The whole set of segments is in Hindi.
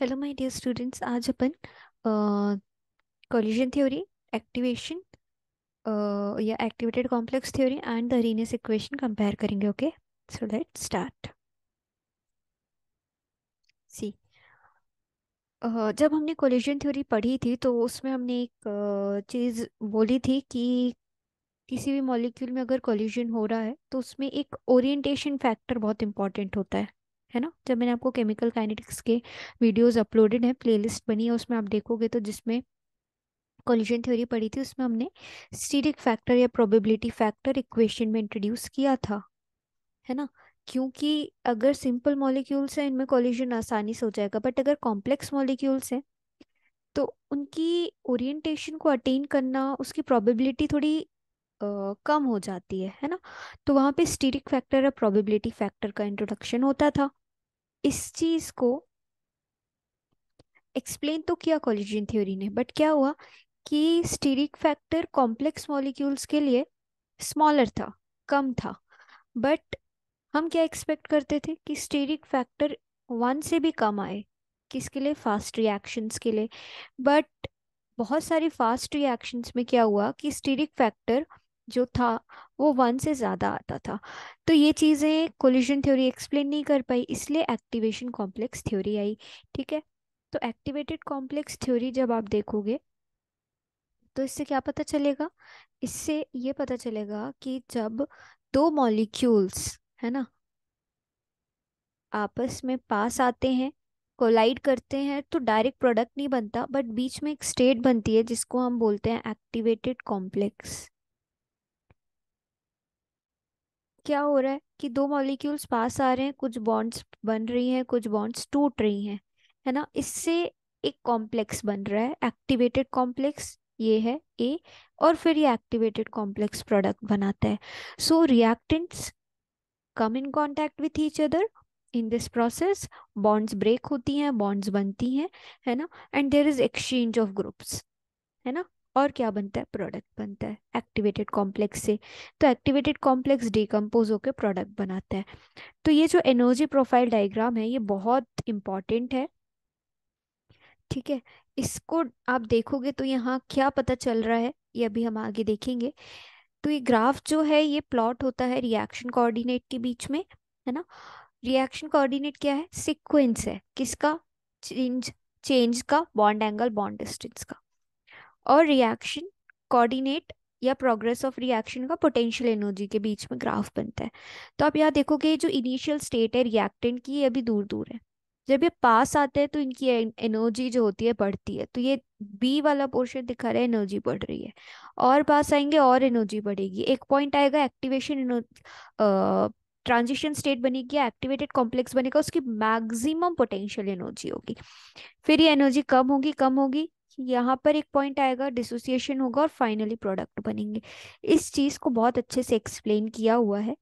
हेलो माय डियर स्टूडेंट्स आज अपन कॉलिजन थ्योरी एक्टिवेशन या activated complex theory and the Arrhenius equation compare करेंगे okay so let start see जब हमने कॉलिजन थ्योरी पढ़ी थी तो उसमें हमने एक uh, चीज़ बोली थी कि किसी भी मॉलिक्यूल में अगर कॉलिजन हो रहा है तो उसमें एक ओरिएंटेशन फैक्टर बहुत इंपॉर्टेंट होता है है ना जब मैंने आपको केमिकल काइनेटिक्स के वीडियोस अपलोडेड हैं प्लेलिस्ट बनी है उसमें आप देखोगे तो जिसमें कॉलिजन थ्योरी पढ़ी थी उसमें हमने स्टीरिक फैक्टर या प्रोबेबिलिटी फैक्टर इक्वेशन में इंट्रोड्यूस किया था है ना क्योंकि अगर सिंपल मॉलिक्यूल्स हैं इनमें कॉलिजन आसानी से हो जाएगा बट अगर कॉम्प्लेक्स मॉलिक्यूल्स हैं तो उनकी ओरिएंटेशन को अटेन करना उसकी प्रोबेबिलिटी थोड़ी आ, कम हो जाती है है ना तो वहाँ पे स्टीरिक फैक्टर या प्रोबेबिलिटी फैक्टर का इंट्रोडक्शन होता था इस चीज को एक्सप्लेन तो किया कोलिजन थ्योरी ने बट क्या हुआ कि स्टीरिक फैक्टर कॉम्प्लेक्स मॉलिक्यूल्स के लिए स्मॉलर था कम था बट हम क्या एक्सपेक्ट करते थे कि स्टीरिक फैक्टर वन से भी कम आए किसके लिए फास्ट रिएक्शंस के लिए बट बहुत सारी फास्ट रिएक्शंस में क्या हुआ कि स्टीरिक फैक्टर जो था वो वन से ज़्यादा आता था तो ये चीज़ें कोलिजन थ्योरी एक्सप्लेन नहीं कर पाई इसलिए एक्टिवेशन कॉम्प्लेक्स थ्योरी आई ठीक है तो एक्टिवेटेड कॉम्प्लेक्स थ्योरी जब आप देखोगे तो इससे क्या पता चलेगा इससे ये पता चलेगा कि जब दो मॉलिक्यूल्स है ना आपस में पास आते हैं कोलाइड करते हैं तो डायरेक्ट प्रोडक्ट नहीं बनता बट बीच में एक स्टेट बनती है जिसको हम बोलते हैं एक्टिवेटेड कॉम्प्लेक्स क्या हो रहा है कि दो मॉलिक्यूल्स पास आ रहे हैं कुछ बॉन्ड्स बन रही हैं कुछ बॉन्ड्स टूट रही हैं है ना इससे एक कॉम्प्लेक्स बन रहा है एक्टिवेटेड कॉम्प्लेक्स ये है ए और फिर ये एक्टिवेटेड कॉम्प्लेक्स प्रोडक्ट बनाता है so reactants come in contact with each other in this process bonds break होती हैं बॉन्ड्स बनती हैं है ना and there is exchange of groups है ना और क्या बनता है प्रोडक्ट बनता है एक्टिवेटेड कॉम्प्लेक्स से तो एक्टिवेटेड कॉम्प्लेक्स डिकम्पोज होकर प्रोडक्ट बनाता है तो ये जो एनर्जी प्रोफाइल डायग्राम है ये बहुत इम्पॉर्टेंट है ठीक है इसको आप देखोगे तो यहाँ क्या पता चल रहा है ये अभी हम आगे देखेंगे तो ये ग्राफ जो है ये प्लॉट होता है रिएक्शन कोऑर्डिनेट के बीच में है ना रिएक्शन कोऑर्डिनेट क्या है सीक्वेंस है किसका चेंज चेंज का बॉन्ड एंगल बॉन्ड डिस्टेंस का और रिएक्शन कोऑर्डिनेट या प्रोग्रेस ऑफ रिएक्शन का पोटेंशियल एनर्जी के बीच में ग्राफ बनता है तो आप यहाँ देखोगे जो इनिशियल स्टेट है रिएक्टेंट की ये अभी दूर दूर है जब ये पास आते हैं तो इनकी एनर्जी जो होती है बढ़ती है तो ये बी वाला पोर्शन दिखा रहा है एनर्जी बढ़ रही है और पास आएंगे और एनर्जी बढ़ेगी एक पॉइंट आएगा एक्टिवेशन ट्रांजिशन स्टेट बनेगी एक्टिवेटेड कॉम्प्लेक्स बनेगा उसकी मैक्सिमम पोटेंशियल एनर्जी होगी फिर ये एनर्जी कम होगी कम होगी यहाँ पर एक पॉइंट आएगा डिसोसिएशन होगा और फाइनली प्रोडक्ट बनेंगे इस चीज़ को बहुत अच्छे से एक्सप्लेन किया हुआ है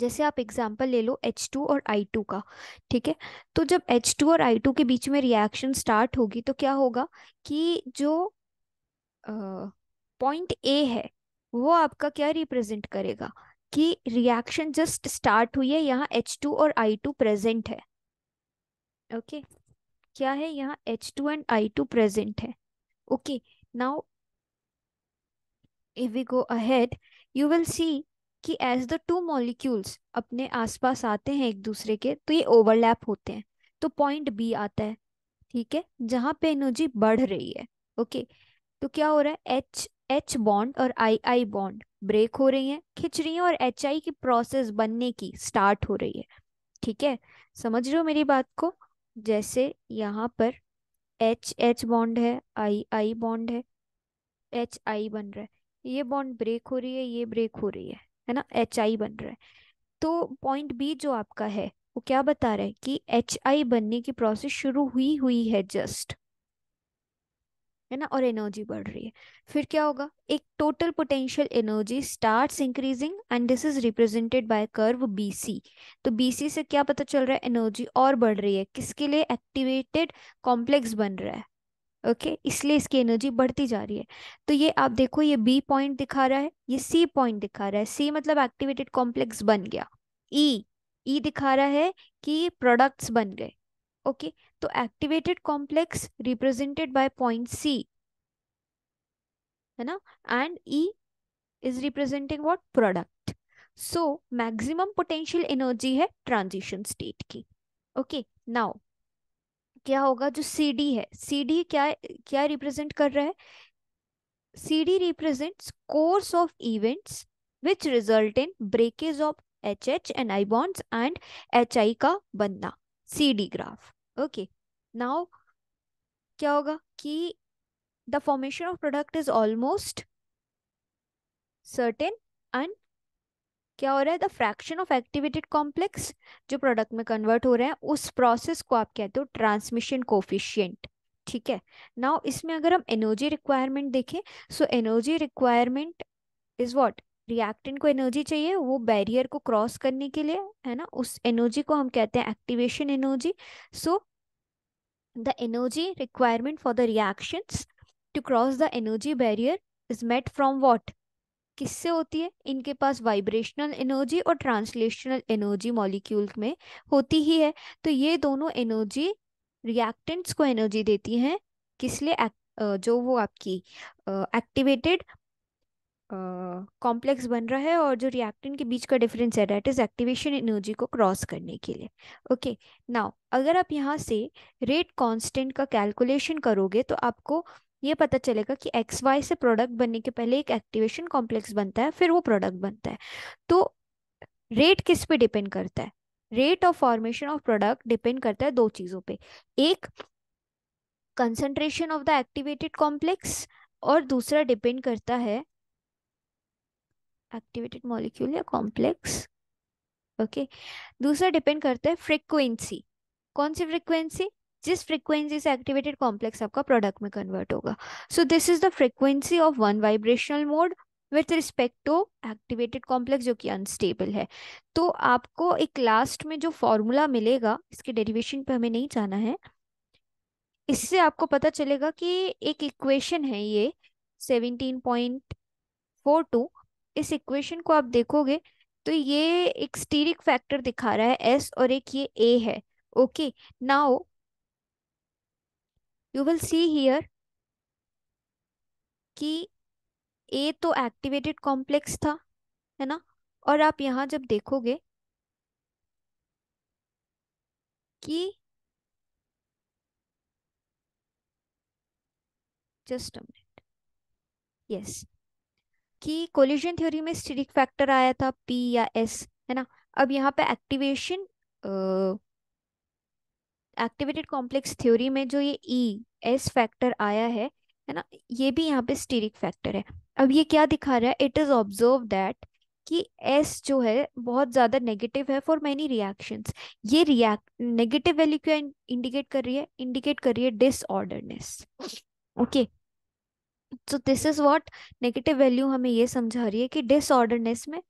जैसे आप एग्जाम्पल ले लो H2 और I2 का ठीक है तो जब H2 और I2 के बीच में रिएक्शन स्टार्ट होगी तो क्या होगा कि जो पॉइंट ए है वो आपका क्या रिप्रेजेंट करेगा कि रिएक्शन जस्ट स्टार्ट हुई है यहाँ H2 और I2 प्रेजेंट है ओके okay? क्या है यहाँ H two and I two present है okay now if we go ahead you will see कि एज द टू मॉलिक्यूल्स अपने आसपास आते हैं एक दूसरे के तो ये ओवरलैप होते हैं तो पॉइंट बी आता है ठीक है जहाँ पे एनर्जी बढ़ रही है ओके तो क्या हो रहा है एच एच बॉन्ड और आई आई बॉन्ड ब्रेक हो रही है खिंच रही है और एच आई की प्रोसेस बनने की स्टार्ट हो रही है ठीक है समझ रहे हो मेरी बात को जैसे यहाँ पर एच एच बॉन्ड है आई आई बॉन्ड है एच आई बन रहा है ये बॉन्ड ब्रेक हो रही है ये ब्रेक हो रही है है ना एच आई बन रहा है तो पॉइंट बी जो आपका है वो क्या बता रहा है कि एच आई बनने की प्रोसेस शुरू हुई हुई है जस्ट है ना और एनर्जी बढ़ रही है फिर क्या होगा एक total potential energy starts increasing and this is represented by curve BC तो बीसी से क्या पता चल रहा है एनर्जी और बढ़ रही है किसके लिए एक्टिवेटेड कॉम्प्लेक्स बन रहा है ओके okay? इसलिए इसकी एनर्जी बढ़ती जा रही है तो ये आप देखो ये बी पॉइंट दिखा रहा है ये सी पॉइंट दिखा रहा है सी मतलब एक्टिवेटेड कॉम्प्लेक्स बन गया ई e, ई e दिखा रहा है कि प्रोडक्ट्स बन गए ओके तो activated complex represented by point C है ना and E is representing what product so maximum potential energy है ट्रांजिशन स्टेट की ओके नाउ क्या होगा जो सी डी है सी डी क्या क्या रिप्रेजेंट कर रहा है C D represent course of events which result in breakage of H H and I bonds and H I का बनना C D graph okay now क्या होगा कि the formation of product is almost certain and क्या हो रहा है the fraction of activated complex जो प्रोडक्ट में कन्वर्ट हो रहे हैं उस प्रोसेस को आप कहते हो ट्रांसमिशन कोफिशियंट ठीक है नाउ इसमें अगर हम एनर्जी रिक्वायरमेंट देखें so energy requirement is what reactant को एनर्जी चाहिए वो बैरियर को क्रॉस करने के लिए है ना उस एनर्जी को हम कहते हैं activation energy so the energy requirement for the reactions to cross the energy barrier is met from what किससे होती है इनके पास वाइब्रेशनल एनर्जी और ट्रांसलेशनल एनर्जी मॉलिक्यूल में होती ही है तो ये दोनों एनर्जी रिएक्टेंट्स को एनर्जी देती हैं किस लिए जो वो आपकी एक्टिवेटेड कॉम्प्लेक्स बन रहा है और जो रिएक्टेंट के बीच का डिफरेंस है डेट इज एक्टिवेशन एनर्जी को क्रॉस करने के लिए ओके नाउ अगर आप यहाँ से रेट कांस्टेंट का कैलकुलेशन करोगे तो आपको ये पता चलेगा कि एक्स वाई से प्रोडक्ट बनने के पहले एक एक्टिवेशन कॉम्प्लेक्स बनता है फिर वो प्रोडक्ट बनता है तो रेट किस पे डिपेंड करता है rate of formation of product depend करता है दो चीज़ों पे एक concentration of the activated complex और दूसरा डिपेंड करता है एक्टिवेटेड मॉलिक्यूल या कॉम्प्लेक्स ओके दूसरा डिपेंड करता है फ्रिक्वेंसी कौन सी फ्रिक्वेंसी जिस फ्रिक्वेंसी से एक्टिवेटेड कॉम्प्लेक्स आपका प्रोडक्ट में कन्वर्ट होगा so this is the frequency of one vibrational mode with respect to activated complex जो कि अनस्टेबल है तो आपको एक लास्ट में जो फॉर्मूला मिलेगा इसके डेरिवेशन पे हमें नहीं जाना है इससे आपको पता चलेगा कि एक इक्वेशन है ये सेवनटीन पॉइंट फोर टू इस इक्वेशन को आप देखोगे तो ये एक स्टीरिक फैक्टर दिखा रहा है एस और एक ये ए है okay now you will see here कि ए तो एक्टिवेटेड कॉम्प्लेक्स था है ना और आप यहाँ जब देखोगे कि जस्ट अ मिनट यस कि कोलिजन थ्योरी में स्टिरिक फैक्टर आया था पी या एस है ना अब यहाँ पे एक्टिवेशन एक्टिवेटेड कॉम्प्लेक्स थ्योरी में जो ये ई एस फैक्टर आया है है ना ये भी यहाँ पे स्टेरिक फैक्टर है अब ये क्या दिखा रहा है इट इज ऑब्जर्व दैट कि एस जो है बहुत ज्यादा नेगेटिव है फॉर मेनी रिएक्शंस ये रिएक्ट नेगेटिव वैल्यू क्या इंडिकेट कर रही है इंडिकेट कर रही है disorderness okay okay. So this is what negative value हमें ये समझा रही है कि डिसऑर्डरनेस में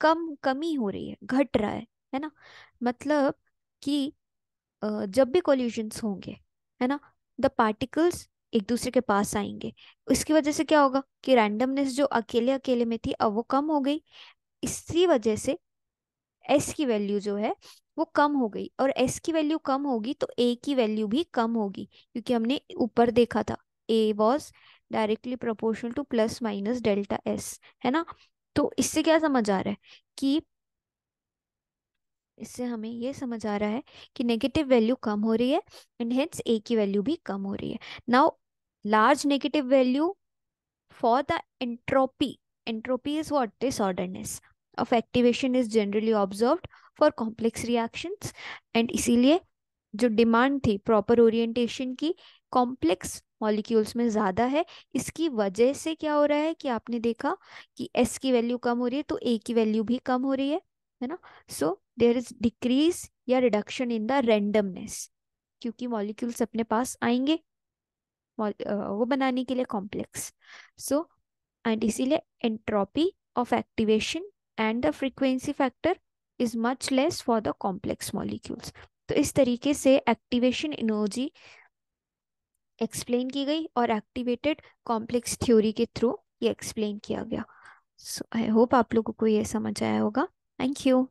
कम कमी हो रही है घट रहा है है ना मतलब कि जब भी कोल्यूशंस होंगे है ना द पार्टिकल्स एक दूसरे के पास आएंगे इसकी वजह से क्या होगा कि रैंडमनेस जो अकेले अकेले में थी अब वो कम हो गई इसी वजह से एस की वैल्यू जो है वो कम हो गई और एस की वैल्यू कम होगी तो ए की वैल्यू भी कम होगी क्योंकि हमने ऊपर देखा था A was directly proportional to plus minus delta S है ना तो इससे क्या समझ आ रहा है कि इससे हमें ये समझ आ रहा है कि नेगेटिव वैल्यू कम हो रही है एंड हेंस ए की वैल्यू भी कम हो रही है now large negative value for the entropy entropy is what disorderness of activation is generally observed for complex reactions and इसीलिए जो डिमांड थी प्रॉपर ओरिएंटेशन की कॉम्प्लेक्स मॉलिक्यूल्स में ज़्यादा है इसकी वजह से क्या हो रहा है कि आपने देखा कि एस की वैल्यू कम हो रही है तो ए की वैल्यू भी कम हो रही है है ना सो देर इज डिक्रीज या रिडक्शन इन द रेंडमनेस क्योंकि मॉलिक्यूल्स अपने पास आएंगे वो बनाने के लिए कॉम्प्लेक्स सो एंड इसीलिए entropy of activation and the frequency factor is much less for the complex molecules तो इस तरीके से एक्टिवेशन एनर्जी एक्सप्लेन की गई और एक्टिवेटेड कॉम्प्लेक्स थ्योरी के थ्रू ये एक्सप्लेन किया गया सो आई होप आप लोगों को ये समझ आया होगा थैंक यू